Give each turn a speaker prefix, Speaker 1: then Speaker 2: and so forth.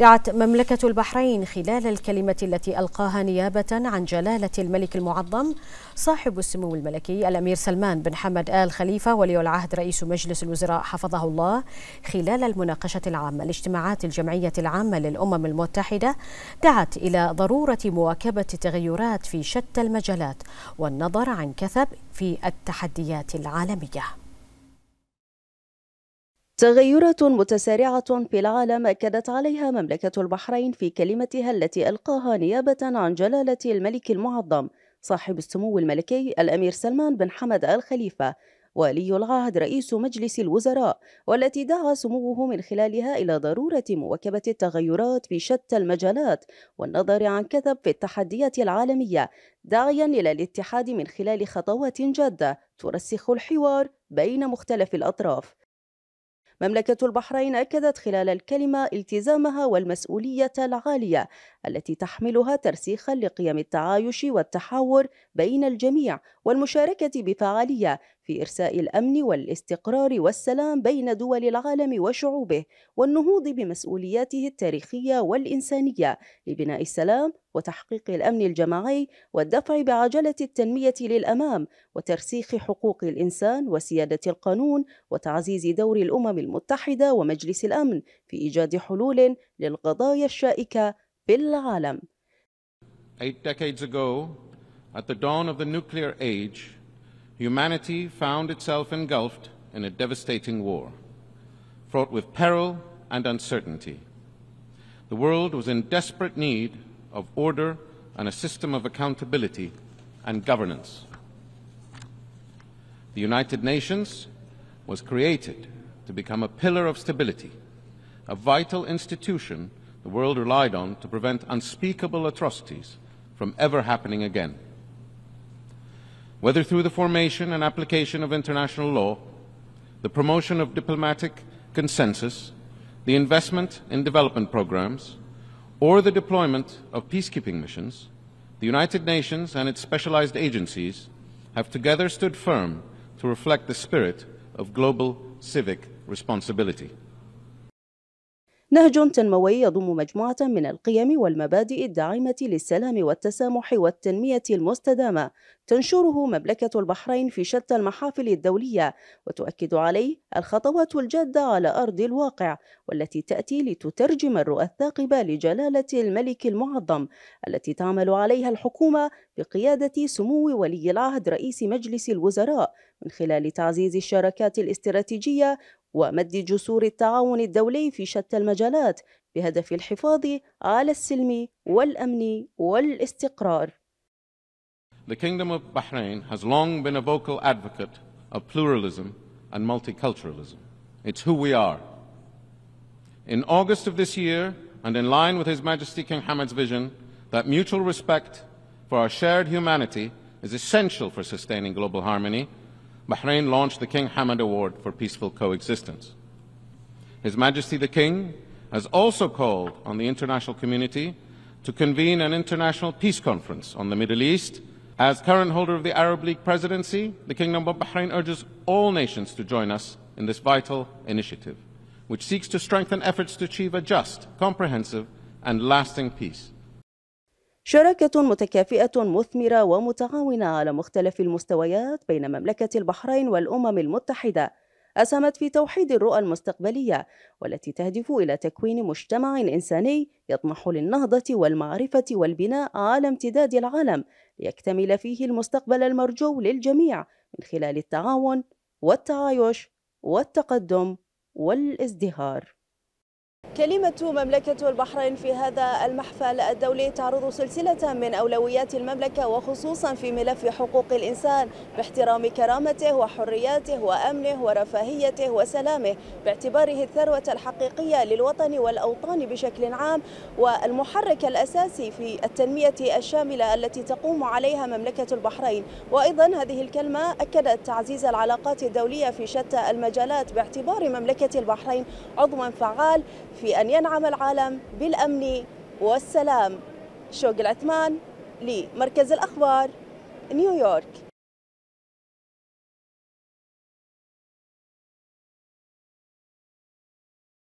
Speaker 1: دعت مملكة البحرين خلال الكلمة التي ألقاها نيابة عن جلالة الملك المعظم صاحب السمو الملكي الأمير سلمان بن حمد آل خليفة ولي العهد رئيس مجلس الوزراء حفظه الله خلال المناقشة العامة لاجتماعات الجمعية العامة للأمم المتحدة دعت إلى ضرورة مواكبة تغيرات في شتى المجالات والنظر عن كثب في التحديات العالمية تغيرات متسارعة في العالم أكدت عليها مملكة البحرين في كلمتها التي ألقاها نيابة عن جلالة الملك المعظم صاحب السمو الملكي الأمير سلمان بن حمد آل خليفة ولي العهد رئيس مجلس الوزراء والتي دعا سموه من خلالها إلى ضرورة مواكبة التغيرات في شتى المجالات والنظر عن كثب في التحديات العالمية داعيا إلى الاتحاد من خلال خطوات جادة ترسخ الحوار بين مختلف الأطراف مملكة البحرين أكدت خلال الكلمة التزامها والمسؤولية العالية التي تحملها ترسيخا لقيم التعايش والتحاور بين الجميع والمشاركة بفعالية في إرساء الأمن والاستقرار والسلام بين دول العالم وشعوبه والنهوض بمسؤولياته التاريخية والإنسانية لبناء السلام وتحقيق الأمن الجماعي والدفع بعجلة التنمية للأمام وترسيخ حقوق الإنسان وسيادة القانون وتعزيز دور الأمم المتحدة ومجلس الأمن في إيجاد حلول للقضايا الشائكة بالعالم.
Speaker 2: Eight decades ago, at the dawn of the nuclear age, humanity found itself engulfed in a devastating war, fraught with peril and uncertainty. The world was in desperate need of order and a system of accountability and governance. The United Nations was created to become a pillar of stability, a vital institution the world relied on to prevent unspeakable atrocities from ever happening again whether through the formation and application of international law, the promotion of diplomatic consensus, the investment in development programs, or the deployment of peacekeeping missions, the United Nations and its specialized agencies have together stood firm to reflect the spirit of global civic responsibility.
Speaker 1: نهج تنموي يضم مجموعة من القيم والمبادئ الداعمة للسلام والتسامح والتنمية المستدامة تنشره مملكة البحرين في شتى المحافل الدولية وتؤكد عليه الخطوات الجادة على أرض الواقع والتي تأتي لتترجم الرؤى الثاقبة لجلالة الملك المعظم التي تعمل عليها الحكومة بقيادة سمو ولي العهد رئيس مجلس الوزراء من خلال تعزيز الشراكات الاستراتيجية ومد جسور التعاون الدولي في شتى المجالات بهدف الحفاظ على السلم والأمن والاستقرار.
Speaker 2: The Kingdom of Bahrain has long been a vocal advocate of pluralism and multiculturalism. It's who we are. In August of this year, and in line with His Majesty King Hamad's vision, that mutual respect for our shared humanity is essential for sustaining global harmony Bahrain launched the King Hamad Award for Peaceful Coexistence. His Majesty the King has also called on the international community to convene an international peace conference on the Middle East. As current holder of the Arab League presidency, the Kingdom of Bahrain urges all nations to join us in this vital initiative, which seeks to strengthen efforts to achieve a just, comprehensive, and lasting peace
Speaker 1: شراكة متكافئة مثمرة ومتعاونة على مختلف المستويات بين مملكة البحرين والأمم المتحدة أسهمت في توحيد الرؤى المستقبلية والتي تهدف إلى تكوين مجتمع إنساني يطمح للنهضة والمعرفة والبناء على امتداد العالم ليكتمل فيه المستقبل المرجو للجميع من خلال التعاون والتعايش والتقدم والازدهار كلمة مملكة البحرين في هذا المحفل الدولي تعرض سلسلة من أولويات المملكة وخصوصا في ملف حقوق الإنسان باحترام كرامته وحرياته وأمنه ورفاهيته وسلامه باعتباره الثروة الحقيقية للوطن والأوطان بشكل عام والمحرك الأساسي في التنمية الشاملة التي تقوم عليها مملكة البحرين وأيضا هذه الكلمة أكدت تعزيز العلاقات الدولية في شتى المجالات باعتبار مملكة البحرين عضوا فعال في أن ينعم العالم بالأمن والسلام شوق العثمان لمركز الأخبار نيويورك